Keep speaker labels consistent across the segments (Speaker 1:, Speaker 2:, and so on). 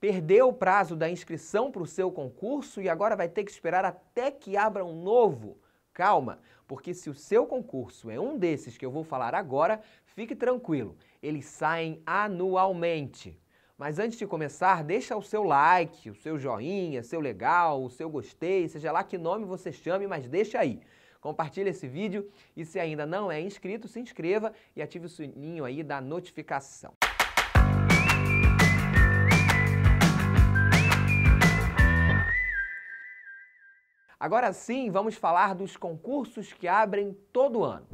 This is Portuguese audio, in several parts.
Speaker 1: perdeu o prazo da inscrição para o seu concurso e agora vai ter que esperar até que abra um novo. Calma, porque se o seu concurso é um desses que eu vou falar agora, fique tranquilo, eles saem anualmente. Mas antes de começar, deixa o seu like, o seu joinha, seu legal, o seu gostei, seja lá que nome você chame, mas deixa aí. Compartilhe esse vídeo e se ainda não é inscrito, se inscreva e ative o sininho aí da notificação. Agora sim, vamos falar dos concursos que abrem todo ano.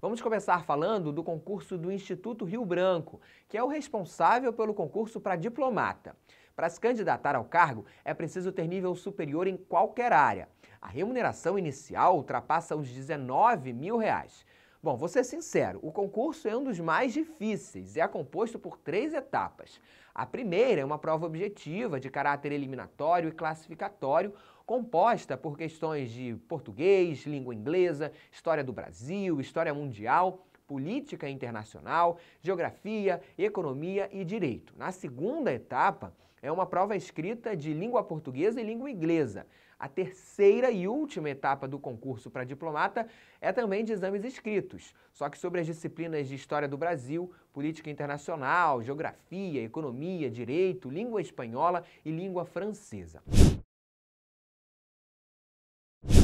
Speaker 1: Vamos começar falando do concurso do Instituto Rio Branco, que é o responsável pelo concurso para diplomata. Para se candidatar ao cargo, é preciso ter nível superior em qualquer área. A remuneração inicial ultrapassa os 19 mil reais. Bom, vou ser sincero, o concurso é um dos mais difíceis e é composto por três etapas. A primeira é uma prova objetiva de caráter eliminatório e classificatório, composta por questões de português, língua inglesa, história do Brasil, história mundial, política internacional, geografia, economia e direito. Na segunda etapa, é uma prova escrita de língua portuguesa e língua inglesa. A terceira e última etapa do concurso para diplomata é também de exames escritos, só que sobre as disciplinas de História do Brasil, Política Internacional, Geografia, Economia, Direito, Língua Espanhola e Língua Francesa.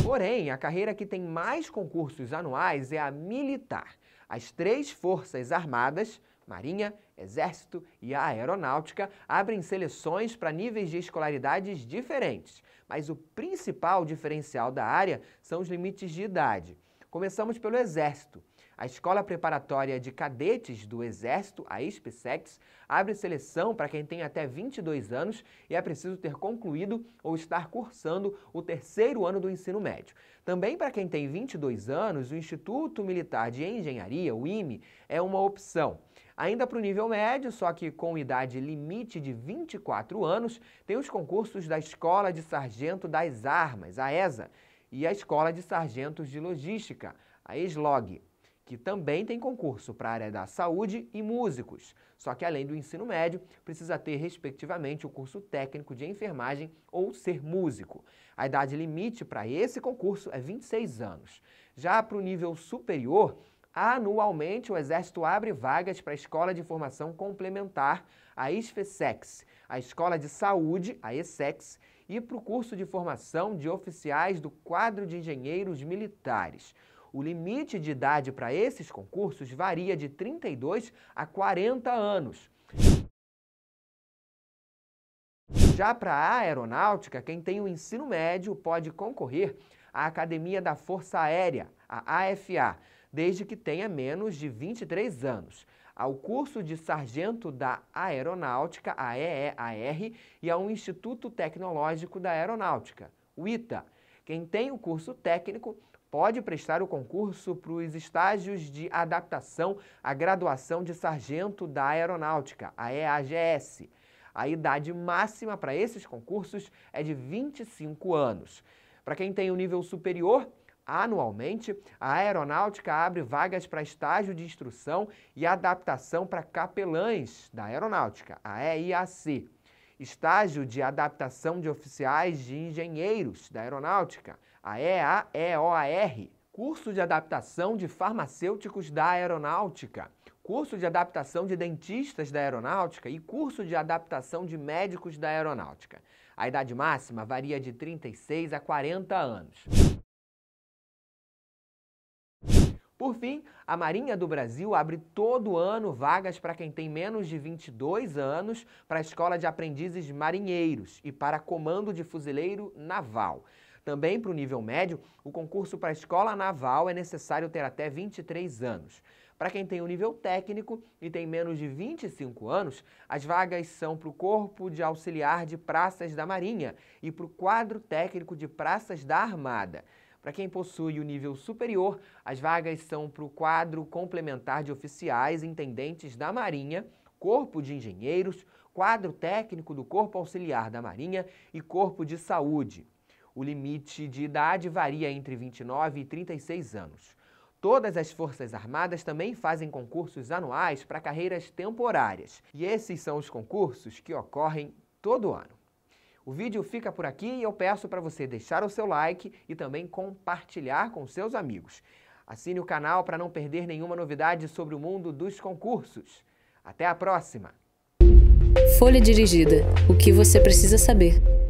Speaker 1: Porém, a carreira que tem mais concursos anuais é a militar. As três Forças Armadas, Marinha, Exército e a Aeronáutica abrem seleções para níveis de escolaridades diferentes, mas o principal diferencial da área são os limites de idade. Começamos pelo Exército. A Escola Preparatória de Cadetes do Exército, a ISPSEX, abre seleção para quem tem até 22 anos e é preciso ter concluído ou estar cursando o terceiro ano do ensino médio. Também para quem tem 22 anos, o Instituto Militar de Engenharia, o IME, é uma opção. Ainda para o nível médio, só que com idade limite de 24 anos, tem os concursos da Escola de Sargento das Armas, a ESA, e a Escola de Sargentos de Logística, a ESLOG que também tem concurso para a área da saúde e músicos. Só que além do ensino médio, precisa ter respectivamente o curso técnico de enfermagem ou ser músico. A idade limite para esse concurso é 26 anos. Já para o nível superior, anualmente o Exército abre vagas para a Escola de Formação Complementar, a ISFESEX, a Escola de Saúde, a ESEX, e para o curso de formação de oficiais do quadro de engenheiros militares. O limite de idade para esses concursos varia de 32 a 40 anos. Já para a aeronáutica, quem tem o ensino médio pode concorrer à Academia da Força Aérea, a AFA, desde que tenha menos de 23 anos, ao curso de sargento da Aeronáutica, a EEAR, e ao Instituto Tecnológico da Aeronáutica, o ITA. Quem tem o curso técnico pode prestar o concurso para os estágios de adaptação à graduação de sargento da Aeronáutica, a EAGS. A idade máxima para esses concursos é de 25 anos. Para quem tem o um nível superior, anualmente, a Aeronáutica abre vagas para estágio de instrução e adaptação para capelães da Aeronáutica, a EIAC estágio de adaptação de oficiais de engenheiros da aeronáutica, a EAEOAR, curso de adaptação de farmacêuticos da aeronáutica, curso de adaptação de dentistas da aeronáutica e curso de adaptação de médicos da aeronáutica. A idade máxima varia de 36 a 40 anos. Por fim, a Marinha do Brasil abre todo ano vagas para quem tem menos de 22 anos para a Escola de Aprendizes Marinheiros e para Comando de Fuzileiro Naval. Também para o nível médio, o concurso para a Escola Naval é necessário ter até 23 anos. Para quem tem o um nível técnico e tem menos de 25 anos, as vagas são para o Corpo de Auxiliar de Praças da Marinha e para o Quadro Técnico de Praças da Armada. Para quem possui o nível superior, as vagas são para o quadro complementar de oficiais intendentes da Marinha, Corpo de Engenheiros, Quadro Técnico do Corpo Auxiliar da Marinha e Corpo de Saúde. O limite de idade varia entre 29 e 36 anos. Todas as Forças Armadas também fazem concursos anuais para carreiras temporárias, e esses são os concursos que ocorrem todo ano. O vídeo fica por aqui e eu peço para você deixar o seu like e também compartilhar com seus amigos. Assine o canal para não perder nenhuma novidade sobre o mundo dos concursos. Até a próxima! Folha Dirigida O que você precisa saber.